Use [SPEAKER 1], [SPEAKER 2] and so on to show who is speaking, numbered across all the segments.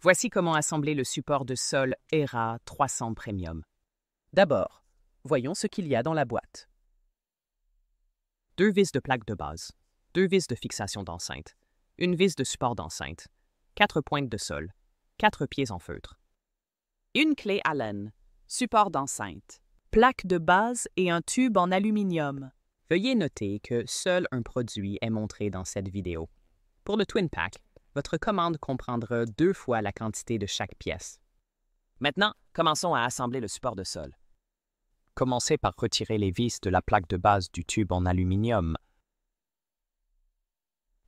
[SPEAKER 1] Voici comment assembler le support de sol ERA 300 Premium. D'abord, voyons ce qu'il y a dans la boîte. Deux vis de plaque de base, deux vis de fixation d'enceinte, une vis de support d'enceinte, quatre pointes de sol, quatre pieds en feutre. Une clé Allen, support d'enceinte, plaque de base et un tube en aluminium. Veuillez noter que seul un produit est montré dans cette vidéo. Pour le Twin Pack, votre commande comprendra deux fois la quantité de chaque pièce. Maintenant, commençons à assembler le support de sol. Commencez par retirer les vis de la plaque de base du tube en aluminium,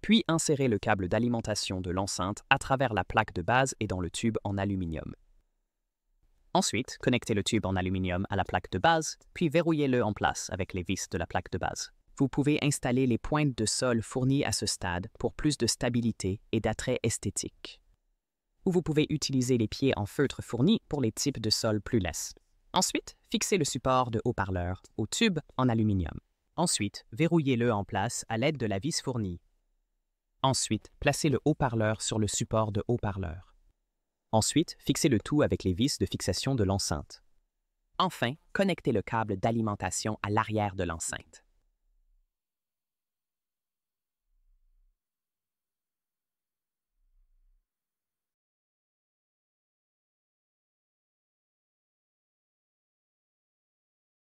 [SPEAKER 1] puis insérez le câble d'alimentation de l'enceinte à travers la plaque de base et dans le tube en aluminium. Ensuite, connectez le tube en aluminium à la plaque de base, puis verrouillez-le en place avec les vis de la plaque de base vous pouvez installer les pointes de sol fournies à ce stade pour plus de stabilité et d'attrait esthétique. Ou vous pouvez utiliser les pieds en feutre fournis pour les types de sol plus lisses. Ensuite, fixez le support de haut-parleur au tube en aluminium. Ensuite, verrouillez-le en place à l'aide de la vis fournie. Ensuite, placez le haut-parleur sur le support de haut-parleur. Ensuite, fixez le tout avec les vis de fixation de l'enceinte. Enfin, connectez le câble d'alimentation à l'arrière de l'enceinte.